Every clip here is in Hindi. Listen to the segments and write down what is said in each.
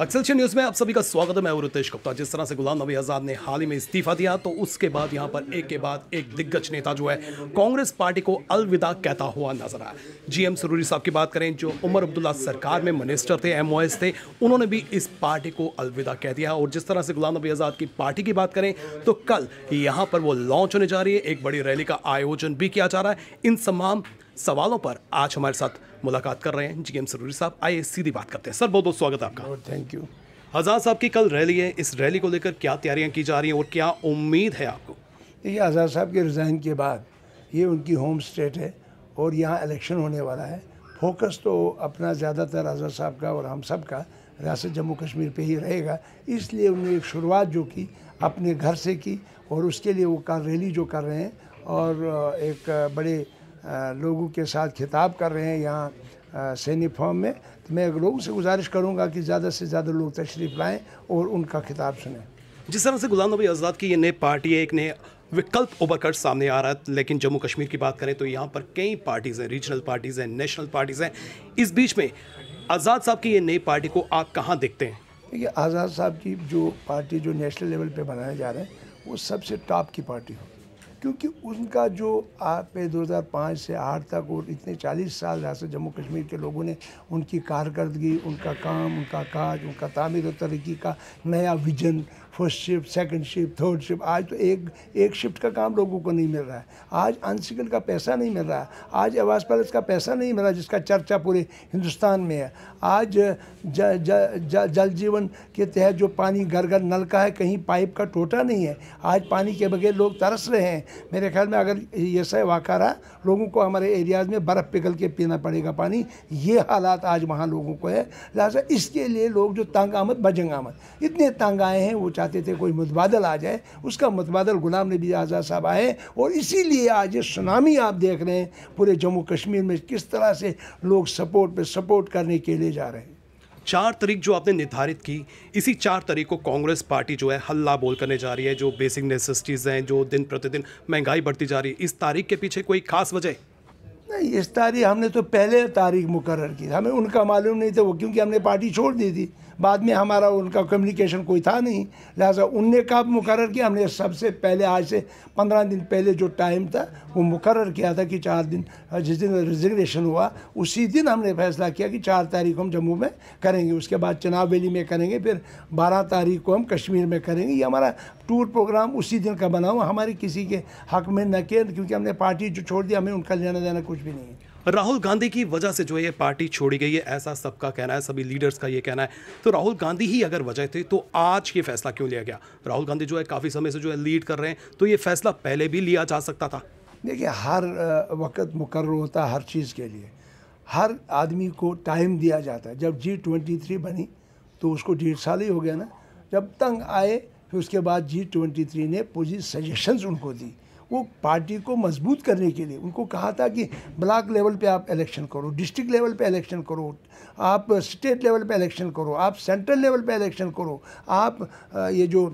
अक्सलशन न्यूज में आप सभी का स्वागत है मैं रितेश गुप्ता जिस तरह से गुलाम नबी आजाद ने हाल ही में इस्तीफा दिया तो उसके बाद यहाँ पर एक के बाद एक दिग्गज नेता जो है कांग्रेस पार्टी को अलविदा कहता हुआ नजर आया जीएम सरूरी साहब की बात करें जो उमर अब्दुल्ला सरकार में मिनिस्टर थे एम थे उन्होंने भी इस पार्टी को अलविदा कह दिया और जिस तरह से गुलाम नबी आजाद की पार्टी की बात करें तो कल यहाँ पर वो लॉन्च होने जा रही है एक बड़ी रैली का आयोजन भी किया जा रहा है इन तमाम सवालों पर आज हमारे साथ मुलाकात कर रहे हैं जी एम सरूरी साहब आइए सीधी बात करते हैं सर बहुत बहुत स्वागत आपका थैंक यू आज़ाद साहब की कल रैली है इस रैली को लेकर क्या तैयारियाँ की जा रही हैं और क्या उम्मीद है आपको देखिए आज़ाद साहब के रिज़ाइन के बाद ये उनकी होम स्टेट है और यहाँ इलेक्शन होने वाला है फोकस तो अपना ज़्यादातर आज़ाद साहब का और हम सब का रियासत जम्मू कश्मीर पे ही रहेगा इसलिए उन्होंने एक शुरुआत जो की अपने घर से की और उसके लिए वो कार रैली जो कर रहे हैं और एक बड़े लोगों के साथ खिताब कर रहे हैं यहाँ सैनी फॉर्म में तो मैं लोगों से गुजारिश करूँगा कि ज़्यादा से ज़्यादा लोग तशरीफ़ लाएँ और उनका खिताब सुने जिस तरह से गुलाम नबी आज़ाद की ये नई पार्टी है एक नए विकल्प उभर सामने आ रहा है लेकिन जम्मू कश्मीर की बात करें तो यहाँ पर कई पार्टीज़ हैं रीजनल पार्टीज़ हैं नेशनल पार्टीज़ हैं इस बीच में आज़ाद साहब की ये नई पार्टी को आप कहाँ देखते हैं देखिए आज़ाद साहब की जो पार्टी जो नेशनल लेवल पर बनाए जा रहे हैं वो सबसे टॉप की पार्टी हो क्योंकि उनका जो आप दो हज़ार पाँच से आठ तक और इतने चालीस साल जहाँ से जम्मू कश्मीर के लोगों ने उनकी कारकर्दगी उनका काम उनका काज उनका तामीर और तरक्की का नया vision first shift second shift third shift आज तो एक एक शिफ्ट का काम लोगों को नहीं मिल रहा है आज अनसिकल का पैसा नहीं मिल रहा है आज आवास पैलेस का पैसा नहीं मिल रहा जिसका चर्चा पूरे हिंदुस्तान में है आज ज, ज, ज, जल जीवन के तहत जो पानी घर घर नल का है कहीं पाइप का टोटा नहीं है आज पानी के बगैर लोग तरस रहे हैं मेरे ख्याल में अगर ये सह वाक़ा रहा लोगों को हमारे एरियाज़ में बर्फ़ पिघल के पीना पड़ेगा पानी ये हालात आज वहाँ लोगों को है लिहाजा इसके लिए लोग जो तंग आमद बजंग आमद इतने तंग आए हैं वो चाहते चाहते थे कोई मुतबादल आ जाए उसका मुतबादल गुलाम नबी आज़ाद साहब आए और इसीलिए आज ये सुनामी आप देख रहे हैं पूरे जम्मू कश्मीर में किस तरह से लोग सपोर्ट पे सपोर्ट करने के लिए जा रहे हैं चार तारीख जो आपने निर्धारित की इसी चार तारीख को कांग्रेस पार्टी जो है हल्ला बोल करने जा रही है जो बेसिक नेसेसिटीज़ हैं जो दिन प्रतिदिन महंगाई बढ़ती जा रही है इस तारीख के पीछे कोई खास वजह इस तारीख हमने तो पहले तारीख मुकर की हमें उनका मालूम नहीं था वो क्योंकि हमने पार्टी छोड़ दी थी बाद में हमारा उनका कम्युनिकेशन कोई था नहीं लिहाजा उनने कब मुकर किया हमने सबसे पहले आज से पंद्रह दिन पहले जो टाइम था वो मुकर किया था कि चार दिन जिस दिन रिजर्वेशन हुआ उसी दिन हमने फैसला किया कि चार तारीख को हम जम्मू में करेंगे उसके बाद चनाव वैली में करेंगे फिर बारह तारीख को हम कश्मीर में करेंगे ये हमारा टूर प्रोग्राम उसी दिन का बना हुआ हमारे किसी के हक में न के क्योंकि हमने पार्टी जो छोड़ दी हमें उनका लेना देना कुछ भी नहीं है राहुल गांधी की वजह से जो ये पार्टी छोड़ी गई है ऐसा सबका कहना है सभी लीडर्स का ये कहना है तो राहुल गांधी ही अगर वजह थे तो आज ये फैसला क्यों लिया गया राहुल गांधी जो है काफ़ी समय से जो है लीड कर रहे हैं तो ये फैसला पहले भी लिया जा सकता था देखिए हर वक्त मुकर होता है हर चीज़ के लिए हर आदमी को टाइम दिया जाता है जब जी ट्वेंटी थ्री बनी तो उसको डेढ़ साल ही हो गया ना जब तंग आए फिर उसके बाद जी ट्वेंटी थ्री ने पूरी सजेशंस उनको दी वो पार्टी को मजबूत करने के लिए उनको कहा था कि ब्लॉक लेवल पे आप इलेक्शन करो डिस्ट्रिक्ट लेवल पे इलेक्शन करो आप स्टेट लेवल पे इलेक्शन करो आप सेंट्रल लेवल पे इलेक्शन करो आप ये जो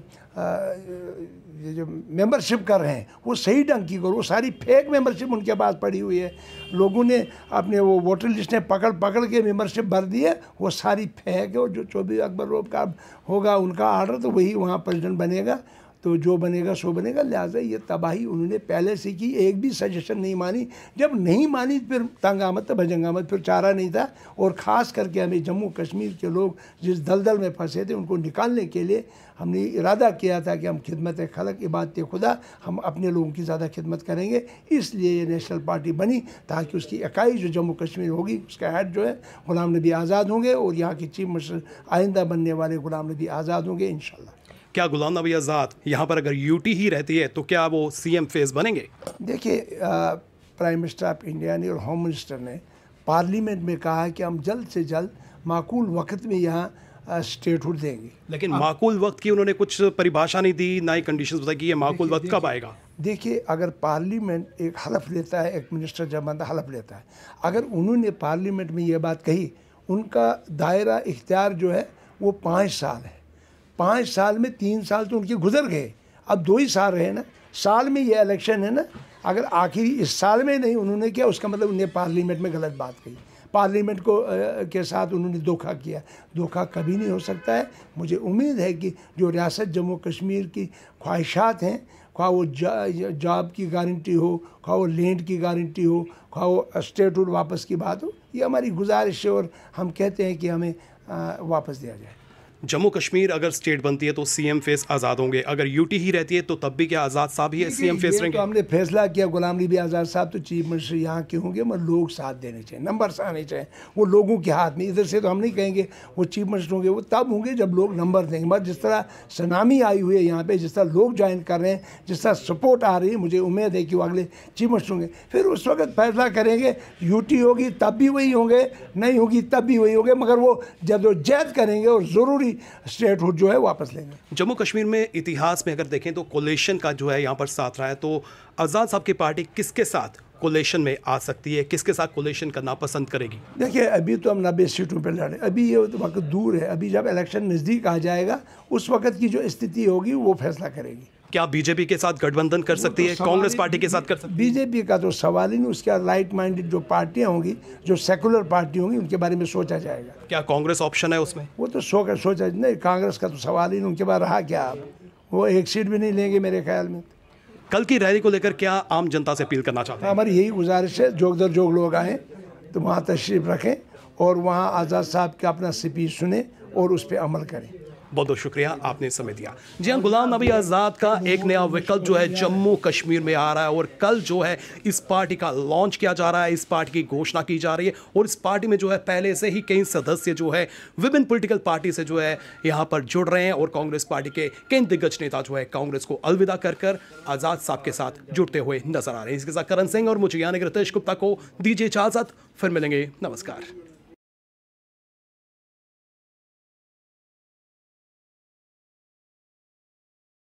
ये जो मेंबरशिप कर रहे हैं वो सही ढंग की करो सारी फेक मेंबरशिप उनके पास पड़ी हुई है लोगों ने अपने वो वोटर लिस्ट ने पकड़ पकड़ के मेंबरशिप भर दी है वो सारी फेक है जो चौबीस अकबर का होगा उनका आर्डर तो वही वहाँ प्रेजिडेंट बनेगा तो जो बनेगा सो बनेगा लिहाजा ये तबाही उन्होंने पहले से की एक भी सजेशन नहीं मानी जब नहीं मानी फिर तंग आमद तो भजंग आमद फिर चारा नहीं था और ख़ास करके हमें जम्मू कश्मीर के लोग जिस दलदल में फंसे थे उनको निकालने के लिए हमने इरादा किया था कि हम खिदमत खलक इबादत खुदा हम अपने लोगों की ज़्यादा खिदमत करेंगे इसलिए ये नेशनल पार्टी बनी ताकि उसकी इकाई जो जम्मू कश्मीर होगी उसका हेड जो है गुलाम नबी आज़ाद होंगे और यहाँ के चीफ मिनिस्टर आइंदा बनने वाले गुलाम नबी आज़ाद होंगे इन क्या गुलाम नबी आज़ाद यहाँ पर अगर यूटी ही रहती है तो क्या वो सीएम फेस बनेंगे देखिए प्राइम मिनिस्टर ऑफ इंडिया ने और होम मिनिस्टर ने पार्लियामेंट में कहा कि हम जल्द से जल्द माकूल वक्त में यहाँ स्टेटहुड देंगे लेकिन माकूल वक्त की उन्होंने कुछ परिभाषा नहीं दी ना ही कंडीशन बताई कि ये माकूल वक्त कब आएगा देखिए अगर पार्लियामेंट एक हलफ लेता है एक मिनिस्टर जब बंदा हलफ लेता है अगर उन्होंने पार्लियामेंट में ये बात कही उनका दायरा इख्तियार जो है वो पाँच साल है पाँच साल में तीन साल तो उनके गुजर गए अब दो ही साल रहे ना साल में ये इलेक्शन है ना अगर आखिरी इस साल में नहीं उन्होंने किया उसका मतलब उन्हें पार्लियामेंट में गलत बात कही पार्लियामेंट को आ, के साथ उन्होंने धोखा किया धोखा कभी नहीं हो सकता है मुझे उम्मीद है कि जो रियासत जम्मू कश्मीर की ख्वाहिशात हैं खा वो जॉब की गारंटी हो खा वो लैंड की गारंटी हो खा वो स्टेट वापस की बात हो ये हमारी गुजारिश है और हम कहते हैं कि हमें आ, वापस दिया जाए जम्मू कश्मीर अगर स्टेट बनती है तो सीएम फेस आज़ाद होंगे अगर यूटी ही रहती है तो तब भी क्या आज़ाद साहब ही सीएम फेस रहेंगे तो हमने फैसला किया गुलाम नबी आज़ाद साहब तो चीफ मिनिस्टर यहाँ के होंगे मगर लोग साथ देने चाहिए नंबर्स आने चाहिए वो लोगों के हाथ में इधर से तो हम नहीं कहेंगे वो चीफ मिनिस्टर होंगे वो तब होंगे जब लोग नंबर देंगे मगर जिस तरह सुनामी आई हुई है यहाँ पर जिस तरह लोग ज्वाइन कर रहे हैं जिस तरह सपोर्ट आ रही है मुझे उम्मीद है कि वो अगले चीफ मिनिस्टर होंगे फिर उस वक्त फैसला करेंगे यूटी होगी तब भी वही होंगे नहीं होगी तब भी वही होंगे मगर वो जब जद्दोजहद करेंगे और ज़रूरी भी स्ट्रेट रूट जो है वापस लेंगे जम्मू कश्मीर में इतिहास में अगर देखें तो कोलेशन का जो है यहाँ पर साथ रहा है तो आज़ाद साहब की पार्टी किसके साथ कोलेशन में आ सकती है किसके साथ कोलेशन करना पसंद करेगी देखिए अभी तो हम नब्बे सीटों पर लड़े अभी ये वक्त दूर है अभी जब इलेक्शन नज़दीक आ जाएगा उस वक्त की जो स्थिति होगी वो फैसला करेगी क्या बीजेपी के साथ गठबंधन कर सकती तो है कांग्रेस पार्टी के साथ कर सकती बीजेपी का तो सवाल ही नहीं उसके लाइट माइंडेड जो पार्टियां होंगी जो सेकुलर पार्टी होंगी उनके बारे में सोचा जाएगा क्या कांग्रेस ऑप्शन है उसमें वो तो सो सोचा नहीं कांग्रेस का तो सवाल ही नहीं उनके बाद रहा क्या आप वो एक सीट भी नहीं लेंगे मेरे ख्याल में कल की रैली को लेकर क्या आम जनता से अपील करना चाहते हैं हमारी यही गुजारिश है जोग दर जोग लोग आए तो वहाँ तशरीफ़ रखें और वहाँ आज़ाद साहब का अपना सिपी सुने और उस पर अमल करें बहुत बहुत शुक्रिया आपने समय दिया जी हाँ गुलाम नबी आज़ाद का एक नया विकल्प जो है जम्मू कश्मीर में आ रहा है और कल जो है इस पार्टी का लॉन्च किया जा रहा है इस पार्टी की घोषणा की जा रही है और इस पार्टी में जो है पहले से ही कई सदस्य जो है विभिन्न पोलिटिकल पार्टी से जो है यहाँ पर जुड़ रहे हैं और कांग्रेस पार्टी के कई दिग्गज नेता जो है कांग्रेस को अलविदा कर कर आज़ाद साहब के साथ जुड़ते हुए नजर आ रहे हैं इसके साथ करण सिंह और मुझे यानी रितेश गुप्ता को दीजिए इजाज़त फिर मिलेंगे नमस्कार